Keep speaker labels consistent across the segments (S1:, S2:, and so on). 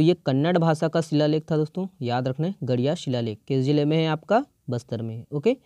S1: तो ये कन्नड़ भाषा का शिलालेख था दोस्तों याद रखना है गड़िया शिलालेख किस जिले में है आपका बस्तर में ओके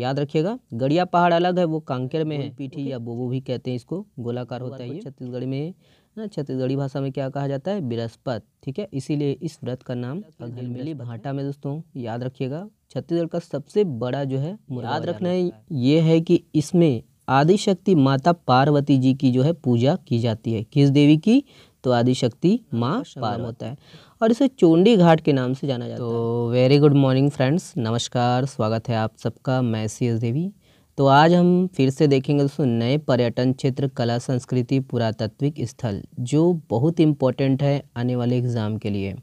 S1: याद रखिएगा गड़िया पहाड़ अलग है वो कांकेर में है पीठी या बोबो भी कहते हैं इसको गोलाकार होता है छत्तीसगढ़ में ना छत्तीसगढ़ी भाषा में क्या कहा जाता है बृहस्पत ठीक है इसीलिए इस व्रत का नाम अग्निमिली भाटा में दोस्तों याद रखिएगा छत्तीसगढ़ का सबसे बड़ा जो है याद रखना है ये है कि इसमें आदिशक्ति माता पार्वती जी की जो है पूजा की जाती है किस देवी की तो आदिशक्ति हाँ, माँ हाँ, पार होता है और इसे चोंडी घाट के नाम से जाना जाता तो है तो वेरी गुड मॉर्निंग फ्रेंड्स नमस्कार स्वागत है आप सबका मैं सी एस देवी तो आज हम फिर से देखेंगे दोस्तों नए पर्यटन क्षेत्र कला संस्कृति पुरातात्विक स्थल जो बहुत इम्पोर्टेंट है आने वाले एग्ज़ाम के लिए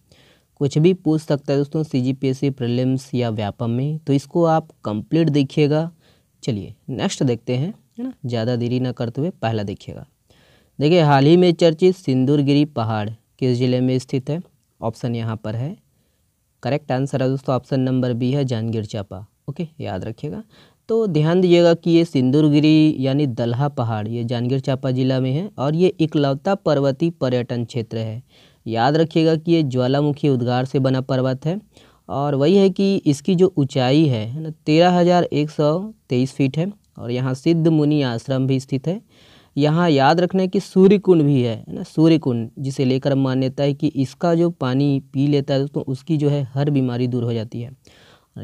S1: कुछ भी पूछ सकता है दोस्तों सी जी पी एस सी या व्यापम में तो इसको आप कंप्लीट देखिएगा चलिए नेक्स्ट देखते हैं है ना ज़्यादा देरी ना करते हुए पहला देखिएगा देखिए हाल ही में चर्चित सिंदूरगिरी पहाड़ किस ज़िले में स्थित है ऑप्शन यहाँ पर है करेक्ट आंसर है दोस्तों ऑप्शन नंबर बी है जांजगीर चापा ओके याद रखिएगा तो ध्यान दीजिएगा कि ये सिंदूरगिरी यानी दल्हा पहाड़ ये जांजगीर चापा ज़िला में है और ये इकलौता पर्वती पर्यटन क्षेत्र है याद रखिएगा कि ये ज्वालामुखी उद्गार से बना पर्वत है और वही है कि इसकी जो ऊंचाई है ना तेरह हज़ार एक सौ तेईस फीट है और यहाँ सिद्ध मुनि आश्रम भी स्थित है यहाँ याद रखना है कि सूर्य कुंड भी है ना सूर्य कुंड जिसे लेकर मान्यता है कि इसका जो पानी पी लेता है दोस्तों उसकी जो है हर बीमारी दूर हो जाती है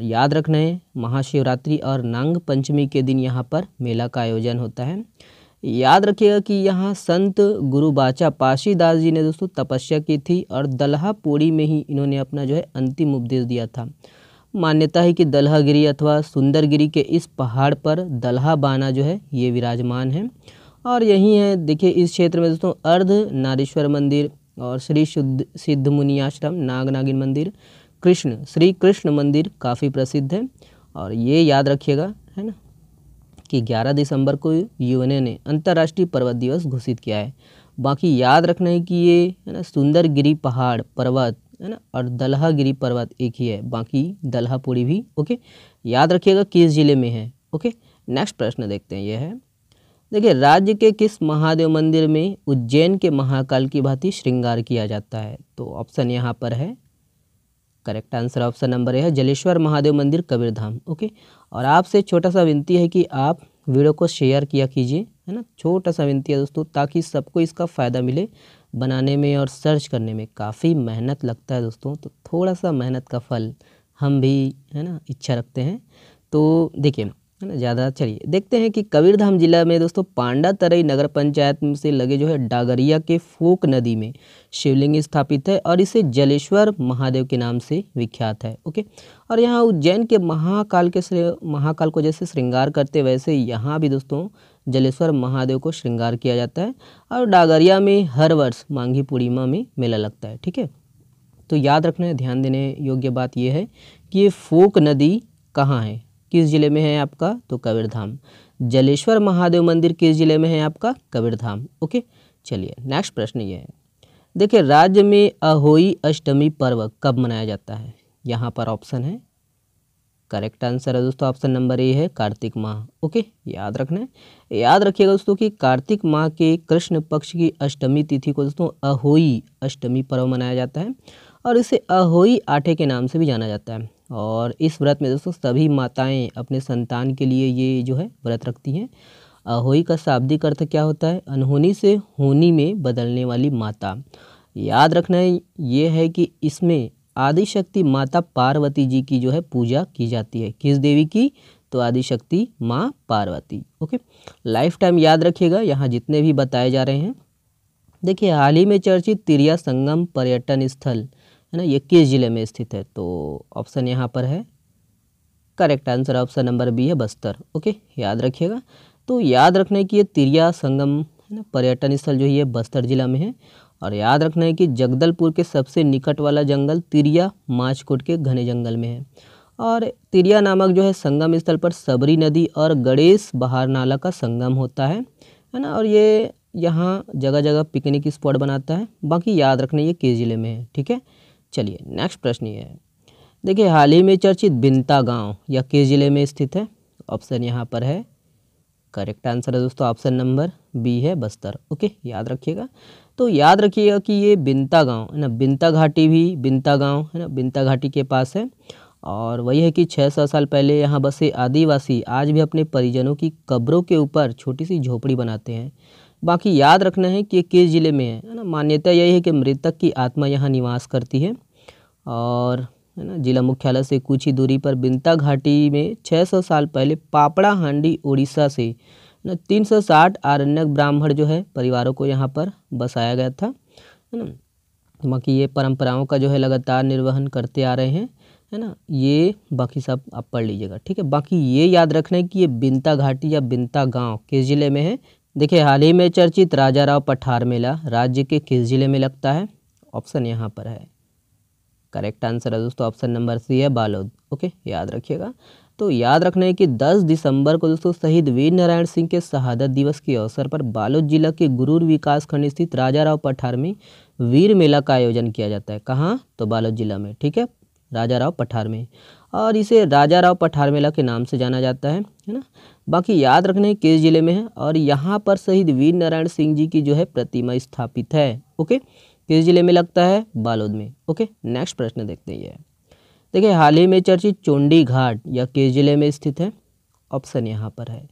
S1: याद रखना है महाशिवरात्रि और नांग पंचमी के दिन यहाँ पर मेला का आयोजन होता है याद रखिएगा कि यहाँ संत गुरु बाचा पाशीदास जी ने दोस्तों तपस्या की थी और दलहा पोड़ी में ही इन्होंने अपना जो है अंतिम उपदेश दिया था मान्यता है कि दलहागिरी अथवा सुंदरगिरी के इस पहाड़ पर दलहा बाना जो है ये विराजमान है और यही है देखिए इस क्षेत्र में दोस्तों अर्ध नारेश्वर मंदिर और श्री शुद्ध सिद्ध मुनि आश्रम नाग नागिन मंदिर कृष्ण श्री कृष्ण मंदिर काफ़ी प्रसिद्ध है और ये याद रखिएगा है ना कि 11 दिसंबर को यूएनए ने अंतर्राष्ट्रीय पर्वत दिवस घोषित किया है बाकी याद रखना है कि ये है ना सुंदरगिरी पहाड़ पर्वत है ना और दलहा गिरी पर्वत एक ही है बाकी पूरी भी ओके याद रखिएगा किस ज़िले में है ओके नेक्स्ट प्रश्न देखते हैं यह है देखिए राज्य के किस महादेव मंदिर में उज्जैन के महाकाल की भांति श्रृंगार किया जाता है तो ऑप्शन यहाँ पर है correct answer option number A है जलेश्वर महादेव मंदिर कबीरधाम ओके और आपसे छोटा सा विनती है कि आप वीडियो को शेयर किया कीजिए है ना छोटा सा विनती है दोस्तों ताकि सबको इसका फ़ायदा मिले बनाने में और सर्च करने में काफ़ी मेहनत लगता है दोस्तों तो थोड़ा सा मेहनत का फल हम भी है ना इच्छा रखते हैं तो देखिए है ना ज़्यादा चलिए अच्छा देखते हैं कि कबीरधाम जिला में दोस्तों पांडा तरई नगर पंचायत से लगे जो है डागरिया के फोक नदी में शिवलिंग स्थापित है और इसे जलेश्वर महादेव के नाम से विख्यात है ओके और यहाँ उज्जैन के महाकाल के महाकाल को जैसे श्रृंगार करते वैसे यहाँ भी दोस्तों जलेश्वर महादेव को श्रृंगार किया जाता है और डागरिया में हर वर्ष माघी पूर्णिमा में मेला लगता है ठीक है तो याद रखना ध्यान देने योग्य बात यह है कि ये फोक नदी कहाँ है किस जिले में है आपका तो कबीरधाम जलेश्वर महादेव मंदिर किस जिले में है आपका कबीरधाम ओके चलिए नेक्स्ट प्रश्न ये है देखिए राज्य में अहोई अष्टमी पर्व कब मनाया जाता है यहाँ पर ऑप्शन है करेक्ट आंसर है दोस्तों ऑप्शन नंबर ए है कार्तिक माह ओके याद रखना है याद रखिएगा दोस्तों कि कार्तिक माह के कृष्ण पक्ष की अष्टमी तिथि को दोस्तों अहोई अष्टमी पर्व मनाया जाता है और इसे अहोई आठे के नाम से भी जाना जाता है और इस व्रत में दोस्तों सभी माताएं अपने संतान के लिए ये जो है व्रत रखती हैं अहोई का शाब्दिक अर्थ क्या होता है अनहोनी से होनी में बदलने वाली माता याद रखना ये है कि इसमें आदिशक्ति माता पार्वती जी की जो है पूजा की जाती है किस देवी की तो आदिशक्ति माँ पार्वती ओके लाइफ टाइम याद रखिएगा यहाँ जितने भी बताए जा रहे हैं देखिए हाल ही में चर्चित तिरिया संगम पर्यटन स्थल है ना ये किस ज़िले में स्थित है तो ऑप्शन यहाँ पर है correct answer option number B है बस्तर ओके याद रखिएगा तो याद रखना है कि ये तिरिया संगम है ना पर्यटन स्थल जो है बस्तर जिला में है और याद रखना है कि जगदलपुर के सबसे निकट वाला जंगल तिरिया माछकोट के घने जंगल में है और तिरिया नामक जो है संगम स्थल पर सबरी नदी और गणेश बहार नाला का संगम होता है है ना और ये यहाँ जगह जगह पिकनिक स्पॉट बनाता है बाकी याद रखना ये किस ज़िले में है ठीक है चलिए नेक्स्ट प्रश्न ये है देखिए हाल ही में चर्चित बिंता गांव यह किस जिले में स्थित है ऑप्शन यहाँ पर है करेक्ट आंसर है दोस्तों ऑप्शन नंबर बी है बस्तर ओके याद रखिएगा तो याद रखिएगा कि ये बिंता गांव है ना बिंता घाटी भी बिंता गांव है ना बिंता घाटी के पास है और वही है कि छः सौ साल पहले यहाँ बसे आदिवासी आज भी अपने परिजनों की कब्रों के ऊपर छोटी सी झोपड़ी बनाते हैं बाकी याद रखना है कि ये किस ज़िले में है ना मान्यता यही है कि मृतक की आत्मा यहाँ निवास करती है और है ना जिला मुख्यालय से कुछ ही दूरी पर बिंता घाटी में 600 साल पहले पापड़ा हांडी उड़ीसा से ना 360 आरण्यक ब्राह्मण जो है परिवारों को यहाँ पर बसाया गया था है ना बाकी ये परंपराओं का जो है लगातार निर्वहन करते आ रहे हैं है ना ये बाकी सब आप पढ़ लीजिएगा ठीक है बाकी ये याद रखना है कि ये बिंता घाटी या बिंता गाँव किस जिले में है देखिए हाल ही में चर्चित राजा राव पठार मेला राज्य के किस जिले में लगता है ऑप्शन यहाँ पर है करेक्ट आंसर है दोस्तों ऑप्शन नंबर सी है बालोद ओके याद रखिएगा तो याद रखना है कि 10 दिसंबर को दोस्तों शहीद वीर नारायण सिंह के शहादत दिवस के अवसर पर बालोद जिला के गुरूर विकास खंड स्थित राजा राव पठार में वीर मेला का आयोजन किया जाता है कहाँ तो बालोद जिला में ठीक है राजा राव पठार में और इसे राजा राव पठार मेला के नाम से जाना जाता है है ना बाकी याद रखना है किस जिले में है और यहाँ पर शहीद वीर नारायण सिंह जी की जो है प्रतिमा स्थापित है ओके किस जिले में लगता है बालोद में ओके नेक्स्ट प्रश्न देखते हैं ये देखिए हाल ही में चर्चित चोंडी घाट या किस जिले में स्थित है ऑप्शन यहाँ पर है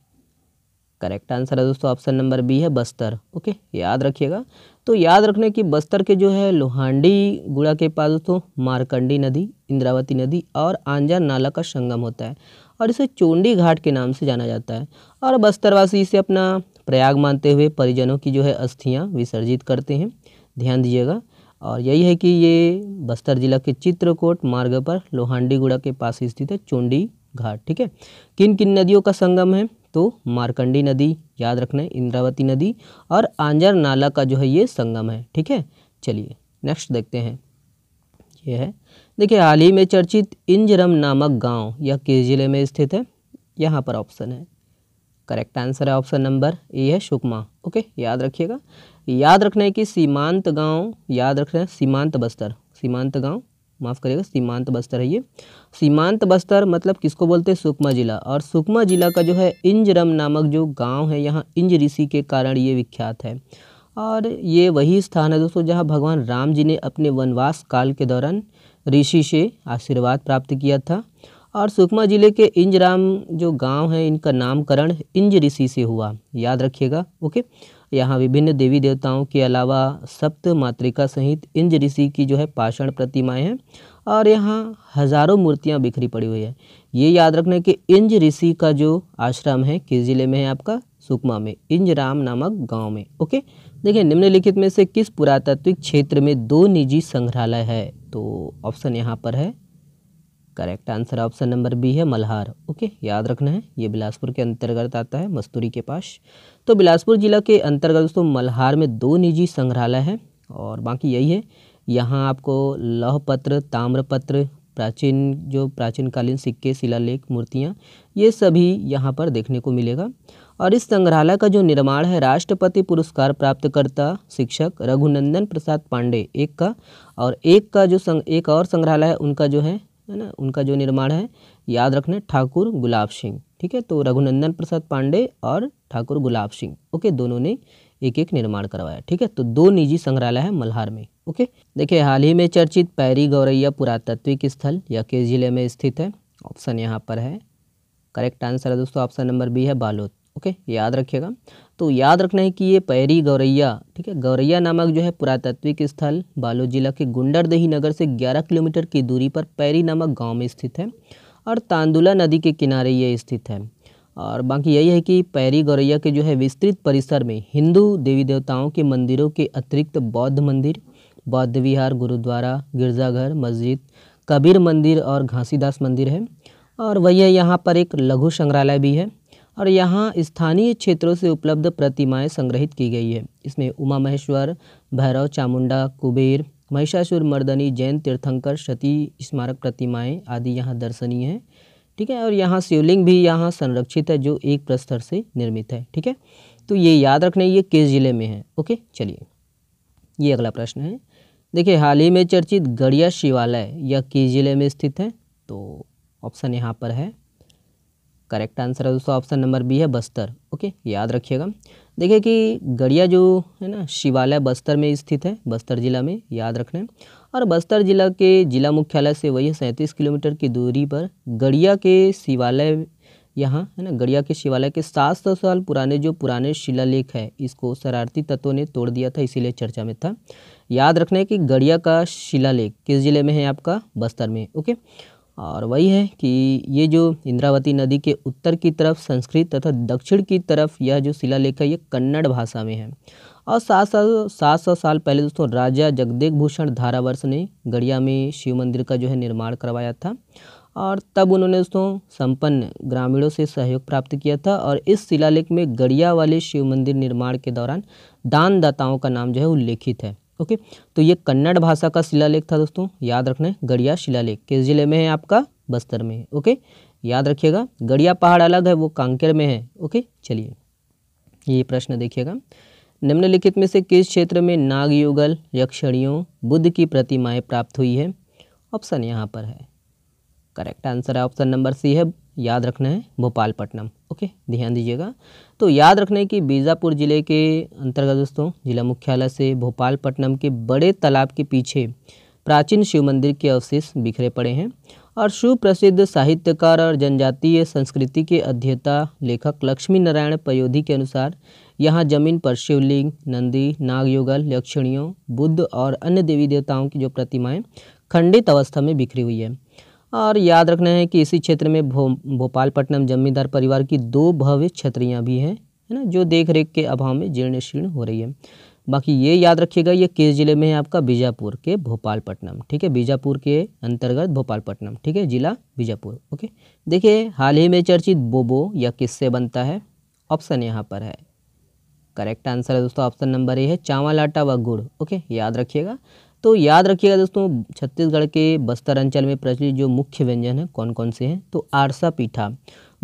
S1: करेक्ट आंसर है दोस्तों ऑप्शन नंबर बी है बस्तर ओके याद रखिएगा तो याद रखने की बस्तर के जो है लोहांडी गुड़ा के पास दोस्तों मारकंडी नदी इंद्रावती नदी और आंजा नाला का संगम होता है और इसे चोंडी घाट के नाम से जाना जाता है और बस्तरवासी इसे अपना प्रयाग मानते हुए परिजनों की जो है अस्थियाँ विसर्जित करते हैं ध्यान दीजिएगा और यही है कि ये बस्तर जिला के चित्रकोट मार्ग पर लोहांडीगुड़ा के पास स्थित है चोंडी घाट ठीक है किन किन नदियों का संगम है तो मारकंडी नदी याद रखना है इंद्रावती नदी और आंजर नाला का जो है ये संगम है ठीक है चलिए नेक्स्ट देखते हैं ये है देखिए हाल ही में चर्चित इंजरम नामक गांव यह किस जिले में स्थित है यहाँ पर ऑप्शन है करेक्ट आंसर है ऑप्शन नंबर ए है सुकमा ओके याद रखिएगा याद रखना है कि सीमांत गांव याद रखना है सीमांत बस्तर सीमांत गांव माफ़ करिएगा सीमांत बस्तर है ये सीमांत बस्तर मतलब किसको बोलते हैं सुकमा जिला और सुकमा जिला का जो है इंजरम नामक जो गांव है यहाँ इंज ऋषि के कारण ये विख्यात है और ये वही स्थान है दोस्तों जहाँ भगवान राम जी ने अपने वनवास काल के दौरान ऋषि से आशीर्वाद प्राप्त किया था और सुकमा ज़िले के इंजराम जो गांव है इनका नामकरण इंज ऋषि से हुआ याद रखिएगा ओके यहाँ विभिन्न देवी देवताओं के अलावा सप्त मातृका सहित इंज ऋषि की जो है पाषाण प्रतिमाएं हैं और यहाँ हज़ारों मूर्तियाँ बिखरी पड़ी हुई है ये याद रखना कि इंज ऋषि का जो आश्रम है किस ज़िले में है आपका सुकमा में इंजराम नामक गांव में ओके देखिए निम्नलिखित में से किस पुरातात्विक क्षेत्र में दो निजी संग्रहालय है तो ऑप्शन यहाँ पर है correct answer option number B है मल्हार ओके याद रखना है ये बिलासपुर के अंतर्गत आता है मस्तूरी के पास तो बिलासपुर जिला के अंतर्गत दोस्तों मल्हार में दो निजी संग्रहालय हैं और बाकी यही है यहाँ आपको लौह पत्र ताम्रपत्र प्राचीन जो प्राचीनकालीन सिक्के शिलालेख मूर्तियाँ ये सभी यहाँ पर देखने को मिलेगा और इस संग्रहालय का जो निर्माण है राष्ट्रपति पुरस्कार प्राप्तकर्ता शिक्षक रघुनंदन प्रसाद पांडे एक का और एक का जो संग एक और संग्रहालय है उनका जो है है ना उनका जो निर्माण है याद रखना ठाकुर गुलाब सिंह ठीक है तो रघुनंदन प्रसाद पांडे और ठाकुर गुलाब सिंह ओके दोनों ने एक एक निर्माण करवाया ठीक है तो दो निजी संग्रहालय है मल्हार में ओके देखिए हाल ही में चर्चित पैरी गौरैया पुरातत्विक स्थल यह किस जिले में स्थित है ऑप्शन यहाँ पर है करेक्ट आंसर है दोस्तों ऑप्शन नंबर बी है बालोद ओके याद रखिएगा तो याद रखना है कि ये पैरी गौरैया ठीक है गौरैया नामक जो है पुरातात्विक स्थल बालो जिला के गुंडरदेही नगर से 11 किलोमीटर की दूरी पर पैरी नामक गांव में स्थित है और तांदुला नदी के किनारे ये स्थित है और बाकी यही है कि पैरी गौरैया के जो है विस्तृत परिसर में हिंदू देवी देवताओं के मंदिरों के अतिरिक्त बौद्ध मंदिर बौद्ध विहार गुरुद्वारा गिरजाघर मस्जिद कबीर मंदिर और घासीदास मंदिर है और वही यहाँ पर एक लघु संग्रहालय भी है और यहाँ स्थानीय क्षेत्रों से उपलब्ध प्रतिमाएं संग्रहित की गई है इसमें उमा महेश्वर भैरव चामुंडा कुबेर महिषासुर मर्दनी जैन तीर्थंकर सती स्मारक प्रतिमाएं आदि यहाँ दर्शनीय हैं ठीक है और यहाँ शिवलिंग भी यहाँ संरक्षित है जो एक प्रस्तर से निर्मित है ठीक है तो ये याद रखना ये किस जिले में है ओके चलिए ये अगला प्रश्न है देखिए हाल ही में चर्चित गड़िया शिवालय यह किस जिले में स्थित है तो ऑप्शन यहाँ पर है करेक्ट आंसर है दोस्तों ऑप्शन नंबर बी है बस्तर ओके याद रखिएगा देखिए कि गड़िया जो है ना शिवालय बस्तर में स्थित है बस्तर ज़िला में याद रखने और बस्तर ज़िला के ज़िला मुख्यालय से वही सैंतीस किलोमीटर की दूरी पर गड़िया के शिवालय यहाँ है ना गड़िया के शिवालय के सात सौ साल पुराने जो पुराने शिलालेख है इसको शरारती तत्वों ने तोड़ दिया था इसीलिए चर्चा में था याद रखना है कि गड़िया का शिलालेख किस जिले में है आपका बस्तर में ओके और वही है कि ये जो इंद्रावती नदी के उत्तर की तरफ संस्कृत तथा दक्षिण की तरफ यह जो शिलालेख है ये कन्नड़ भाषा में है और सात सौ सात सौ साल पहले दोस्तों राजा जगदेव भूषण धारावर्ष ने गड़िया में शिव मंदिर का जो है निर्माण करवाया था और तब उन्होंने दोस्तों संपन्न ग्रामीणों से सहयोग प्राप्त किया था और इस शिलालेख में गड़िया वाले शिव मंदिर निर्माण के दौरान दानदाताओं का नाम जो है उल्लेखित है ओके तो ये कन्नड़ भाषा का शिलालेख था दोस्तों याद रखना है गड़िया शिलालेख किस जिले में है आपका बस्तर में है ओके याद रखिएगा गड़िया पहाड़ अलग है वो कांकेर में है ओके चलिए ये प्रश्न देखिएगा निम्नलिखित में से किस क्षेत्र में नागयुगल यक्षणियों बुद्ध की प्रतिमाएं प्राप्त हुई है ऑप्शन यहाँ पर है करेक्ट आंसर है ऑप्शन नंबर सी है याद रखना है भोपालपट्टनम ओके ध्यान दीजिएगा तो याद रखना है कि बीजापुर ज़िले के अंतर्गत दोस्तों जिला मुख्यालय से भोपालपट्टनम के बड़े तालाब के पीछे प्राचीन शिव मंदिर के अवशेष बिखरे पड़े हैं और सुप्रसिद्ध साहित्यकार और जनजातीय संस्कृति के अध्येता लेखक लक्ष्मी नारायण पयोधी के अनुसार यहाँ जमीन पर शिवलिंग नंदी नागयुगल लक्षणियों बुद्ध और अन्य देवी देवताओं की जो प्रतिमाएं खंडित अवस्था में बिखरी हुई है और याद रखना है कि इसी क्षेत्र में भो भोपालपट्टनम जमींदार परिवार की दो भव्य छतरियाँ भी हैं है ना जो देख रेख के अभाव में जीर्ण शीर्ण हो रही है बाकी ये याद रखिएगा ये किस जिले में है आपका बीजापुर के भोपालपट्टनम ठीक है बीजापुर के अंतर्गत भोपालपट्टनम ठीक है जिला बीजापुर ओके देखिए हाल ही में चर्चित बोबो या किससे बनता है ऑप्शन यहाँ पर है करेक्ट आंसर है दोस्तों ऑप्शन नंबर ए है चावल आटा व गुड़ ओके याद रखिएगा तो याद रखिएगा दोस्तों छत्तीसगढ़ के बस्तर अंचल में प्रचलित जो मुख्य व्यंजन है कौन कौन से हैं तो आरसा पीठा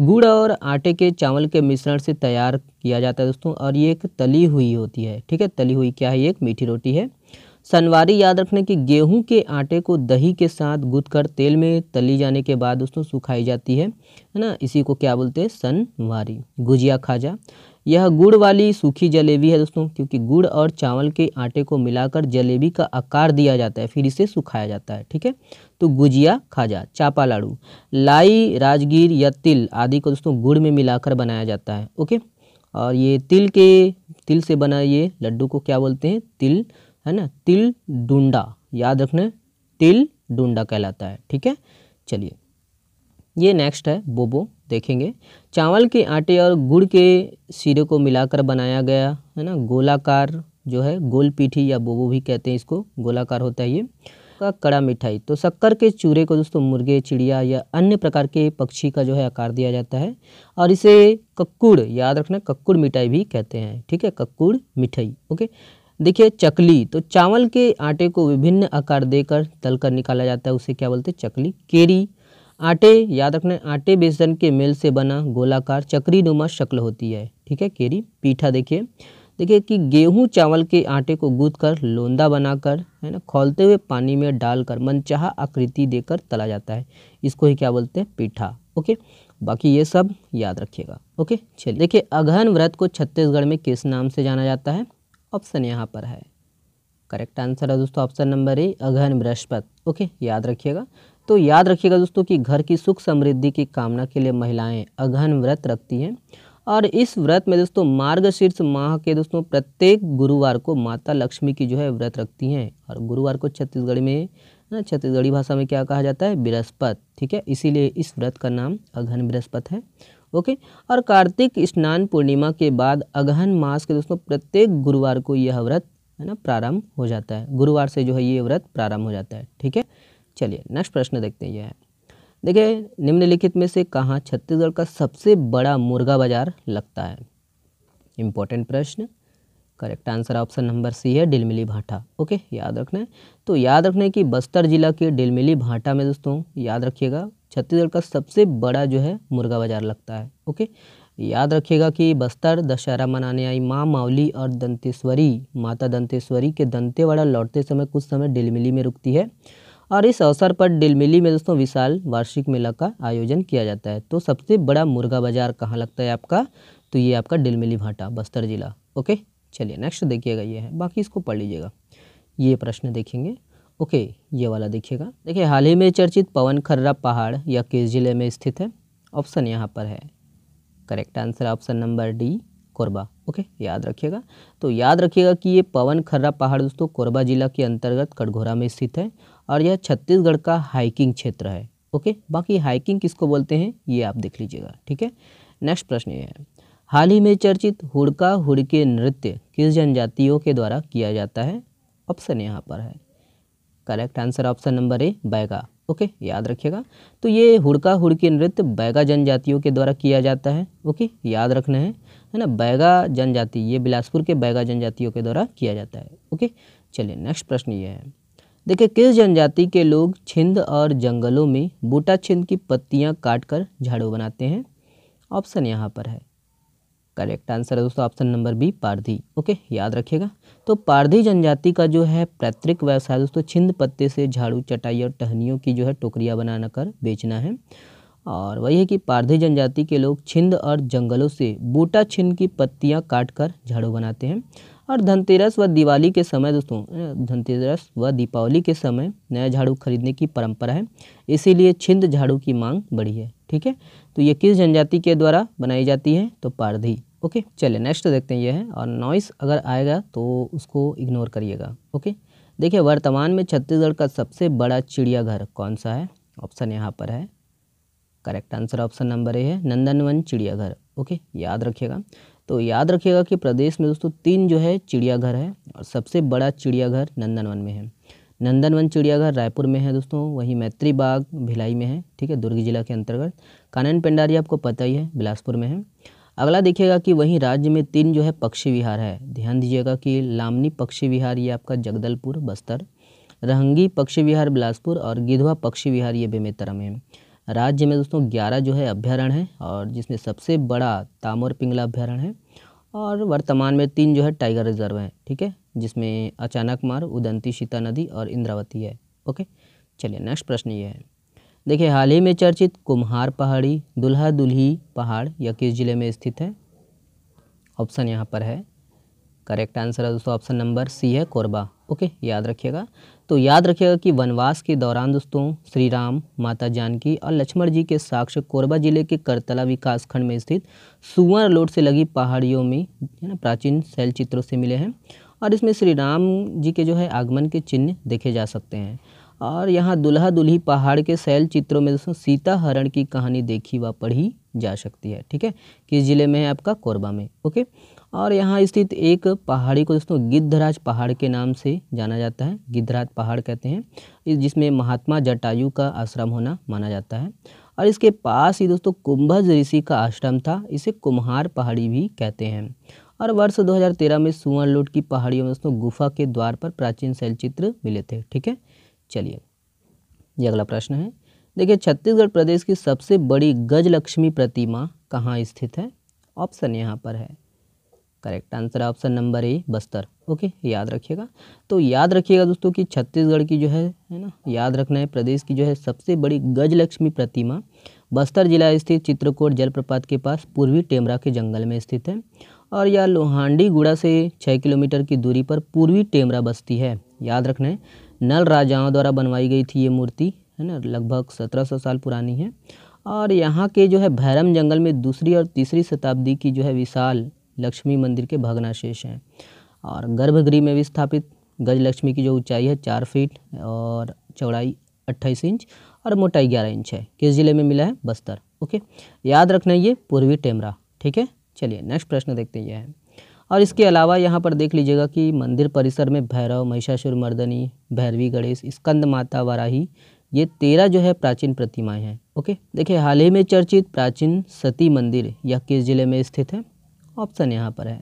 S1: गुड़ और आटे के चावल के मिश्रण से तैयार किया जाता है दोस्तों और ये एक तली हुई होती है ठीक है तली हुई क्या है ये एक मीठी रोटी है सनवारी याद रखने की गेहूं के आटे को दही के साथ गुद तेल में तली जाने के बाद दोस्तों सुखाई जाती है है ना इसी को क्या बोलते हैं सनवारी गुजिया खाजा यह गुड़ वाली सूखी जलेबी है दोस्तों क्योंकि गुड़ और चावल के आटे को मिलाकर जलेबी का आकार दिया जाता है फिर इसे सुखाया जाता है ठीक है तो गुजिया खाजा चापा लाड़ू लाई राजगीर या तिल आदि को दोस्तों गुड़ में मिलाकर बनाया जाता है ओके और ये तिल के तिल से बना ये लड्डू को क्या बोलते हैं तिल है ना तिल डूडा याद रखना तिल डूडा कहलाता है ठीक है चलिए ये नेक्स्ट है बोबो देखेंगे चावल के आटे और गुड़ के सिरे को मिलाकर बनाया गया है ना गोलाकार जो है गोल पीठी या बोबो भी कहते हैं इसको गोलाकार होता है ये का कड़ा मिठाई तो शक्कर के चूरे को दोस्तों मुर्गे चिड़िया या अन्य प्रकार के पक्षी का जो है आकार दिया जाता है और इसे कक्कुड़ याद रखना कक्कुड़ मिठाई भी कहते हैं ठीक है कक्कुड़ मिठाई ओके देखिए चकली तो चावल के आटे को विभिन्न आकार देकर तलकर निकाला जाता है उसे क्या बोलते हैं चकली केरी आटे याद रखना आटे बेसन के मेल से बना गोलाकार चक्री नुमा शक्ल होती है ठीक है केरी पीठा देखिए देखिए कि गेहूं चावल के आटे को गूद कर लोंदा बनाकर है ना खोलते हुए पानी में डालकर मनचाह आकृति देकर तला जाता है इसको ही क्या बोलते हैं पीठा ओके बाकी ये सब याद रखिएगा ओके चलिए देखिए अगहन व्रत को छत्तीसगढ़ में किस नाम से जाना जाता है ऑप्शन यहाँ पर है करेक्ट आंसर है दोस्तों option number A Aghan Brihaspat okay याद रखिएगा तो याद रखिएगा दोस्तों कि घर की सुख समृद्धि की कामना के लिए महिलाएं अघन व्रत रखती हैं और इस व्रत में दोस्तों मार्गशीर्ष माह के दोस्तों प्रत्येक गुरुवार को माता लक्ष्मी की जो है व्रत रखती हैं और गुरुवार को छत्तीसगढ़ में ना छत्तीसगढ़ी भाषा में क्या कहा जाता है बृहस्पत ठीक है इसीलिए इस व्रत का नाम अघन बृहस्पत है ओके और कार्तिक स्नान पूर्णिमा के बाद अगहन मास के दोस्तों प्रत्येक गुरुवार को यह व्रत है ना प्रारंभ हो जाता है गुरुवार से जो है ये व्रत प्रारंभ हो जाता है ठीक है चलिए नेक्स्ट प्रश्न देखते हैं यह है देखिए निम्नलिखित में से कहाँ छत्तीसगढ़ का सबसे बड़ा मुर्गा बाजार लगता है इम्पोर्टेंट प्रश्न correct answer option number C है डिलमिली भाटा ओके याद रखना है तो याद रखना है कि बस्तर जिला के डिलमिली भाटा में दोस्तों याद रखिएगा छत्तीसगढ़ का सबसे बड़ा जो है मुर्गा बाजार लगता है ओके याद रखिएगा कि बस्तर दशहरा मनाने आई माँ मावली और दंतेश्वरी माता दंतेश्वरी के दंतेवाड़ा लौटते समय कुछ समय डिलमिली में रुकती है और इस अवसर पर डिलमिली में दोस्तों विशाल वार्षिक मेला का आयोजन किया जाता है तो सबसे बड़ा मुर्गा बाजार कहाँ लगता है आपका तो ये आपका डिलमिली भाटा बस्तर जिला ओके चलिए नेक्स्ट देखिएगा ये है बाकी इसको पढ़ लीजिएगा ये प्रश्न देखेंगे ओके ये वाला देखिएगा देखिए हाल ही में चर्चित पवन खर्रा पहाड़ या किस जिले में स्थित है ऑप्शन यहाँ पर है correct answer option number D Korba okay याद रखिएगा तो याद रखिएगा कि ये पवन खर्रा पहाड़ दोस्तों कोरबा जिला के अंतर्गत कटघोरा में स्थित है और यह छत्तीसगढ़ का हाइकिंग क्षेत्र है ओके बाकी हाइकिंग किसको बोलते हैं ये आप देख लीजिएगा ठीक है नेक्स्ट प्रश्न ये है हाल ही में चर्चित हुड़का हुड़के नृत्य किस जनजातियों के द्वारा किया जाता है ऑप्शन यहाँ पर है correct answer option number A Baiga okay याद रखिएगा तो ये हुड़का हुड़के नृत्य बैगा जनजातियों के द्वारा किया जाता है ओके याद रखना है है ना बैगा जनजाति ये बिलासपुर के बैगा जनजातियों के द्वारा किया जाता है ओके चलिए नेक्स्ट प्रश्न ये है देखिए किस जनजाति के लोग छिंद और जंगलों में बूटा छिंद की पत्तियां काटकर झाड़ू बनाते हैं ऑप्शन यहाँ पर है करेक्ट आंसर है दोस्तों option number B Pardhi okay याद रखिएगा तो पारधी जनजाति का जो है पैतृक व्यवसाय दोस्तों छिंद पत्ते से झाड़ू चटाई और टहनियों की जो है टोकरियाँ बनाकर कर बेचना है और वही है कि पारधी जनजाति के लोग छिंद और जंगलों से बूटा छिंद की पत्तियां काटकर झाड़ू बनाते हैं और धनतेरस व दिवाली के समय दोस्तों धनतेरस व दीपावली के समय नया झाड़ू खरीदने की परंपरा है इसीलिए छिंद झाड़ू की मांग बढ़ी है ठीक है तो ये किस जनजाति के द्वारा बनाई जाती है तो पारधी ओके चलिए नेक्स्ट देखते हैं ये है और नॉइस अगर आएगा तो उसको इग्नोर करिएगा ओके देखिए वर्तमान में छत्तीसगढ़ का सबसे बड़ा चिड़ियाघर कौन सा है ऑप्शन यहाँ पर है correct answer option number A है नंदनवन चिड़ियाघर ओके याद रखिएगा तो याद रखिएगा कि प्रदेश में दोस्तों तीन जो है चिड़ियाघर है और सबसे बड़ा चिड़ियाघर नंदनवन में है नंदनवन चिड़ियाघर रायपुर में है दोस्तों वहीं मैत्री बाग भिलाई में है ठीक है दुर्ग जिला के अंतर्गत कानन पेंडारी आपको पता ही है बिलासपुर में है अगला देखिएगा कि वहीं राज्य में तीन जो है पक्षी विहार है ध्यान दीजिएगा कि लामनी पक्षी विहार ये आपका जगदलपुर बस्तर रहंगी पक्षी विहार बिलासपुर और गिधवा पक्षी विहार ये बेमेतरा में है राज्य में दोस्तों ग्यारह जो है अभ्यारण्य है और जिसमें सबसे बड़ा तामोर पिंगला अभ्यारण्य है और वर्तमान में तीन जो है टाइगर रिजर्व हैं ठीक है जिसमें अचानक मार उदंती सीता नदी और इंद्रावती है ओके चलिए नेक्स्ट प्रश्न ये है देखिए हाल ही में चर्चित कुम्हार पहाड़ी दुल्हा दुल्ही पहाड़ यह किस जिले में स्थित है ऑप्शन यहाँ पर है करेक्ट आंसर है दोस्तों ऑप्शन नंबर सी है कोरबा ओके याद रखिएगा तो याद रखिएगा कि वनवास के दौरान दोस्तों श्री राम माता जानकी और लक्ष्मण जी के साक्ष कोरबा जिले के करतला विकासखंड में स्थित सुअर लोड से लगी पहाड़ियों में है ना प्राचीन शैल चित्रों से मिले हैं और इसमें श्री राम जी के जो है आगमन के चिन्ह देखे जा सकते हैं और यहाँ दुल्हा दुल्ही पहाड़ के शैल चित्रों में दोस्तों सीता हरण की कहानी देखी व पढ़ी जा सकती है ठीक है किस ज़िले में है आपका कोरबा में ओके और यहाँ स्थित एक पहाड़ी को दोस्तों गिद्धराज पहाड़ के नाम से जाना जाता है गिद्धराज पहाड़ कहते हैं जिसमें महात्मा जटायु का आश्रम होना माना जाता है और इसके पास ही दोस्तों कुंभज ऋषि का आश्रम था इसे कुम्हार पहाड़ी भी कहते हैं और वर्ष 2013 में लोट की पहाड़ियों में दोस्तों गुफा के द्वार पर प्राचीन शैलचित्र मिले थे ठीक है चलिए ये अगला प्रश्न है देखिए छत्तीसगढ़ प्रदेश की सबसे बड़ी गजलक्ष्मी प्रतिमा कहाँ स्थित है ऑप्शन यहाँ पर है करेक्ट आंसर है option number A Bastar okay याद रखिएगा तो याद रखिएगा दोस्तों कि छत्तीसगढ़ की जो है है ना याद रखना है प्रदेश की जो है सबसे बड़ी गजलक्ष्मी प्रतिमा बस्तर जिला स्थित चित्रकूट जलप्रपात के पास पूर्वी टेमरा के जंगल में स्थित है और यह लोहांडी गुड़ा से छः किलोमीटर की दूरी पर पूर्वी टेमरा बस्ती है याद रखना है नल राजाओं द्वारा बनवाई गई थी ये मूर्ति है ना लगभग सौ साल पुरानी है और यहाँ के जो है भैरम जंगल में दूसरी और तीसरी शताब्दी की जो है विशाल लक्ष्मी मंदिर के भग्नाशेष हैं और गर्भगृह में भी स्थापित गज लक्ष्मी की जो ऊंचाई है चार फीट और चौड़ाई अट्ठाईस इंच और मोटाई ग्यारह इंच है किस जिले में मिला है बस्तर ओके याद रखना ये पूर्वी टेमरा ठीक है चलिए नेक्स्ट प्रश्न देखते हैं है और इसके अलावा यहाँ पर देख लीजिएगा कि मंदिर परिसर में भैरव महिषासुर मर्दनी भैरवी गणेश स्कंद माता वाराही ये तेरह जो है प्राचीन प्रतिमाएँ हैं ओके देखिए हाल ही में चर्चित प्राचीन सती मंदिर यह किस जिले में स्थित है ऑप्शन यहाँ पर है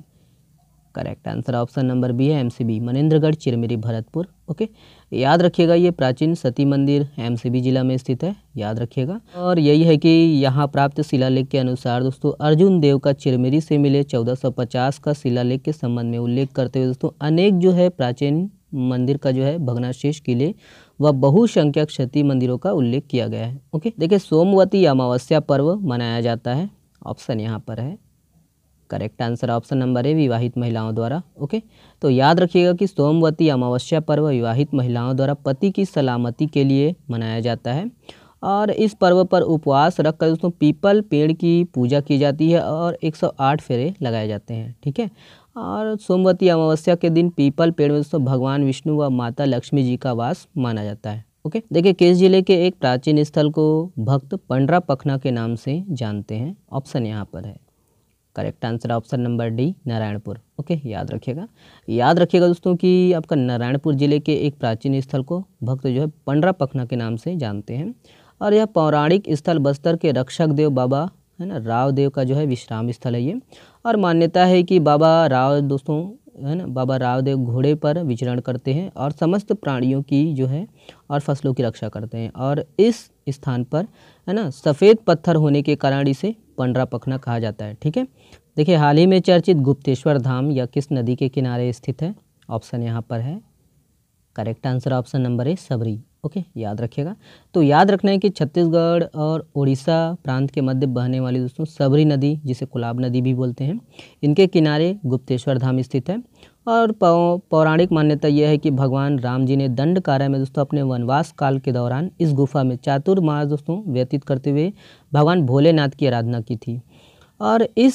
S1: correct answer option number B है एमसीबी मनेंद्रगढ़ चिरमिरी भरतपुर ओके याद रखिएगा ये प्राचीन सती मंदिर एमसीबी जिला में स्थित है याद रखिएगा और यही है कि यहाँ प्राप्त शिलालेख के अनुसार दोस्तों अर्जुन देव का चिरमिरी से मिले 1450 का शिलालेख के संबंध में उल्लेख करते हुए दोस्तों अनेक जो है प्राचीन मंदिर का जो है भग्नाशेष किले व बहुसंख्यक क्षति मंदिरों का उल्लेख किया गया है ओके देखिये सोमवती अमावस्या पर्व मनाया जाता है ऑप्शन यहाँ पर है करेक्ट आंसर ऑप्शन नंबर है विवाहित महिलाओं द्वारा ओके तो याद रखिएगा कि सोमवती अमावस्या पर्व विवाहित महिलाओं द्वारा पति की सलामती के लिए मनाया जाता है और इस पर्व पर उपवास रखकर दोस्तों पीपल पेड़ की पूजा की जाती है और 108 फेरे लगाए जाते हैं ठीक है और सोमवती अमावस्या के दिन पीपल पेड़ में दोस्तों भगवान विष्णु व माता लक्ष्मी जी का वास माना जाता है ओके देखिए केस जिले के एक प्राचीन स्थल को भक्त पंडरा पखना के नाम से जानते हैं ऑप्शन यहाँ पर है करेक्ट आंसर है option number D Narayanpur okay याद रखिएगा याद रखिएगा दोस्तों कि आपका नारायणपुर जिले के एक प्राचीन स्थल को भक्त जो है पंडरा पखना के नाम से जानते हैं और यह पौराणिक स्थल बस्तर के रक्षक देव बाबा है ना राव देव का जो है विश्राम स्थल है ये और मान्यता है कि बाबा राव दोस्तों है ना बाबा रावदेव घोड़े पर विचरण करते हैं और समस्त प्राणियों की जो है और फसलों की रक्षा करते हैं और इस स्थान पर है ना सफ़ेद पत्थर होने के कारण इसे पंडरा पखना कहा जाता है ठीक है देखिए हाल ही में चर्चित गुप्तेश्वर धाम या किस नदी के किनारे स्थित है ऑप्शन यहाँ पर है करेक्ट आंसर ऑप्शन नंबर है सबरी ओके याद रखिएगा तो याद रखना है कि छत्तीसगढ़ और उड़ीसा प्रांत के मध्य बहने वाली दोस्तों सबरी नदी जिसे कुलाब नदी भी बोलते हैं इनके किनारे गुप्तेश्वर धाम स्थित है और पौराणिक मान्यता यह है कि भगवान राम जी ने दंड कार्य में दोस्तों अपने वनवास काल के दौरान इस गुफा में चातुर्मास दोस्तों व्यतीत करते हुए भगवान भोलेनाथ की आराधना की थी और इस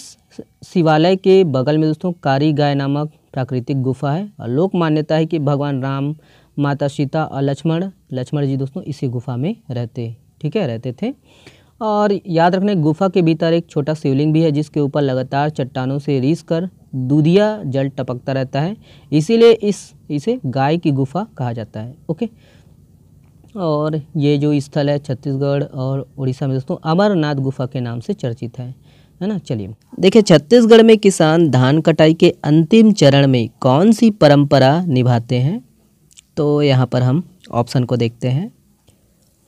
S1: शिवालय के बगल में दोस्तों कारी गाय नामक प्राकृतिक गुफा है और लोक मान्यता है कि भगवान राम माता सीता और लक्ष्मण लक्ष्मण जी दोस्तों इसी गुफा में रहते ठीक है रहते थे और याद रखना गुफा के भीतर एक छोटा शिवलिंग भी है जिसके ऊपर लगातार चट्टानों से रीस कर दूधिया जल टपकता रहता है इसीलिए इस इसे गाय की गुफा कहा जाता है ओके और ये जो स्थल है छत्तीसगढ़ और उड़ीसा में दोस्तों अमरनाथ गुफा के नाम से चर्चित है है ना चलिए देखिए छत्तीसगढ़ में किसान धान कटाई के अंतिम चरण में कौन सी परंपरा निभाते हैं तो यहाँ पर हम ऑप्शन को देखते हैं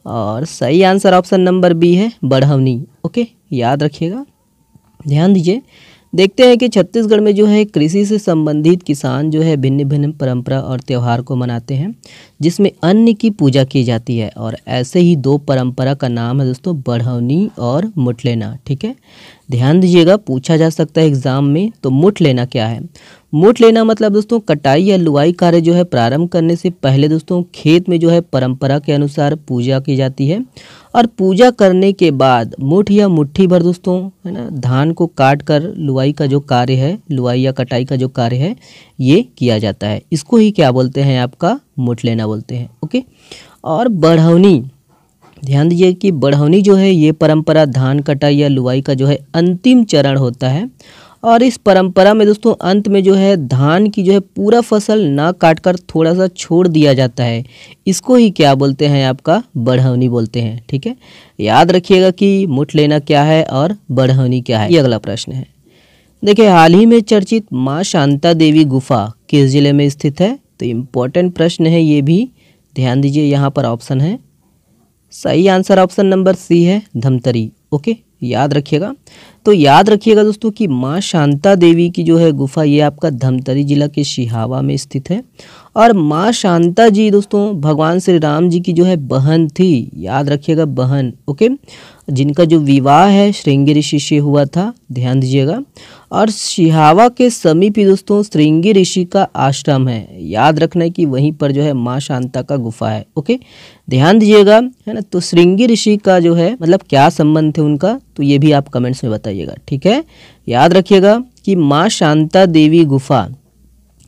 S1: और सही आंसर ऑप्शन नंबर बी है बढ़वनी ओके याद रखिएगा ध्यान दीजिए देखते हैं कि छत्तीसगढ़ में जो है कृषि से संबंधित किसान जो है भिन्न भिन्न परंपरा और त्यौहार को मनाते हैं जिसमें अन्न की पूजा की जाती है और ऐसे ही दो परंपरा का नाम है दोस्तों बढ़वनी और मुठलेना ठीक है ध्यान दीजिएगा पूछा जा सकता है एग्ज़ाम में तो मुठ लेना क्या है मोट लेना मतलब दोस्तों कटाई या लुआई कार्य जो है प्रारंभ करने से पहले दोस्तों खेत में जो है परंपरा के अनुसार पूजा की जाती है और पूजा करने के बाद मुठ या मुट्ठी भर दोस्तों है ना धान को काट कर लुवाई का जो कार्य है लुआई या कटाई का जो कार्य है ये किया जाता है इसको ही क्या बोलते हैं आपका मुठ लेना बोलते हैं ओके और बढ़ौनी ध्यान दीजिए कि बढ़ौनी जो है ये परंपरा धान कटाई या लुवाई का जो है अंतिम चरण होता है और इस परंपरा में दोस्तों अंत में जो है धान की जो है पूरा फसल ना काट कर थोड़ा सा छोड़ दिया जाता है इसको ही क्या बोलते हैं आपका बढ़वनी बोलते हैं ठीक है याद रखिएगा कि मुठ लेना क्या है और बढ़वनी क्या है ये अगला प्रश्न है देखिए हाल ही में चर्चित माँ शांता देवी गुफा किस जिले में स्थित है तो इम्पोर्टेंट प्रश्न है ये भी ध्यान दीजिए यहाँ पर ऑप्शन है सही आंसर ऑप्शन नंबर सी है धमतरी ओके याद रखिएगा तो याद रखिएगा दोस्तों कि माँ शांता देवी की जो है गुफा ये आपका धमतरी जिला के शिहावा में स्थित है और माँ शांता जी दोस्तों भगवान श्री राम जी की जो है बहन थी याद रखिएगा बहन ओके जिनका जो विवाह है श्रृंगे ऋषि से हुआ था ध्यान दीजिएगा और शिहावा के समीप ही दोस्तों श्रृंगी ऋषि का आश्रम है याद रखना है कि वहीं पर जो है माँ शांता का गुफा है ओके ध्यान दीजिएगा है ना तो श्रृंगी ऋषि का जो है मतलब क्या संबंध है उनका तो ये भी आप कमेंट्स में बताइएगा ठीक है याद रखिएगा कि माँ शांता देवी गुफा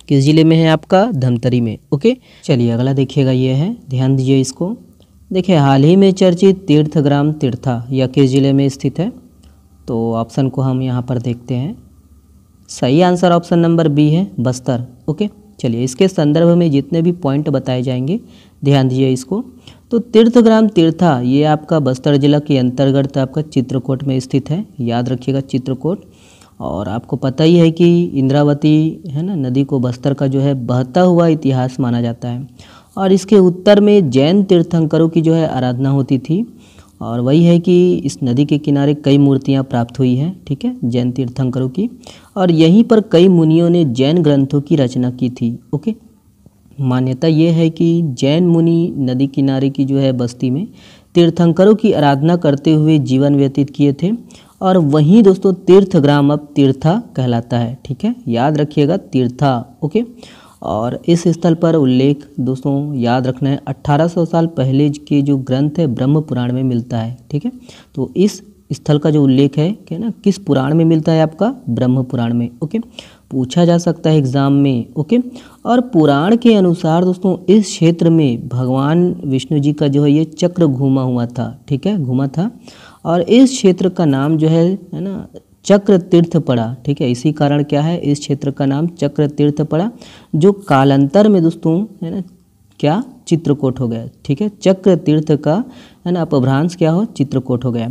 S1: किस जिले में है आपका धमतरी में ओके चलिए अगला देखिएगा ये है ध्यान दीजिए इसको देखिए हाल ही में चर्चित तीर्थग्राम तीर्था यह किस जिले में स्थित है तो ऑप्शन को हम यहाँ पर देखते हैं सही आंसर ऑप्शन नंबर बी है बस्तर ओके चलिए इसके संदर्भ में जितने भी पॉइंट बताए जाएंगे ध्यान दीजिए इसको तो तीर्थग्राम तीर्था ये आपका बस्तर जिला के अंतर्गत आपका चित्रकूट में स्थित है याद रखिएगा चित्रकूट और आपको पता ही है कि इंद्रावती है ना नदी को बस्तर का जो है बहता हुआ इतिहास माना जाता है और इसके उत्तर में जैन तीर्थंकरों की जो है आराधना होती थी और वही है कि इस नदी के किनारे कई मूर्तियाँ प्राप्त हुई हैं ठीक है जैन तीर्थंकरों की और यहीं पर कई मुनियों ने जैन ग्रंथों की रचना की थी ओके मान्यता ये है कि जैन मुनि नदी किनारे की जो है बस्ती में तीर्थंकरों की आराधना करते हुए जीवन व्यतीत किए थे और वहीं दोस्तों तीर्थ ग्राम अब तीर्था कहलाता है ठीक है याद रखिएगा तीर्था ओके और इस स्थल पर उल्लेख दोस्तों याद रखना है 1800 साल पहले के जो ग्रंथ है ब्रह्म पुराण में मिलता है ठीक है तो इस स्थल का जो उल्लेख है क्या ना किस पुराण में मिलता है आपका ब्रह्म पुराण में ओके पूछा जा सकता है एग्ज़ाम में ओके और पुराण के अनुसार दोस्तों इस क्षेत्र में भगवान विष्णु जी का जो है ये चक्र घूमा हुआ था ठीक है घूमा था और इस क्षेत्र का नाम जो है है ना चक्र तीर्थ पड़ा ठीक है इसी कारण क्या है इस क्षेत्र का नाम चक्र तीर्थ पड़ा जो कालांतर में दोस्तों है ना क्या चित्रकोट हो गया ठीक है चक्र तीर्थ का है ना अपभ्रांश क्या हो चित्रकोट हो गया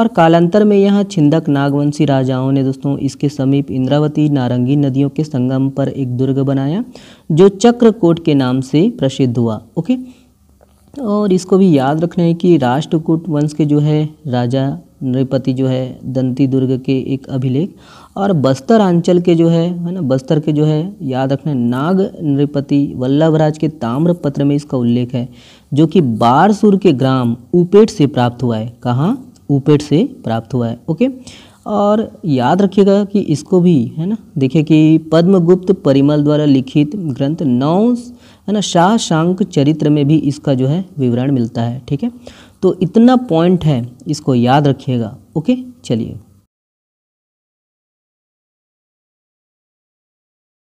S1: और कालांतर में यहाँ छिंदक नागवंशी राजाओं ने दोस्तों इसके समीप इंद्रावती नारंगी नदियों के संगम पर एक दुर्ग बनाया जो चक्रकोट के नाम से प्रसिद्ध हुआ ओके और इसको भी याद रखना है कि राष्ट्रकूट वंश के जो है राजा नृपति जो है दंती दुर्ग के एक अभिलेख और बस्तर आंचल के जो है है ना बस्तर के जो है याद रखना नाग नृपति वल्लभराज के ताम्र पत्र में इसका उल्लेख है जो कि बारसूर के ग्राम उपेट से प्राप्त हुआ है कहाँ उपेट से प्राप्त हुआ है ओके और याद रखिएगा कि इसको भी है ना देखिए कि पद्मगुप्त परिमल द्वारा लिखित ग्रंथ नौ है ना शाह शांक चरित्र में भी इसका जो है विवरण मिलता है ठीक है तो इतना पॉइंट है इसको याद रखिएगा ओके चलिए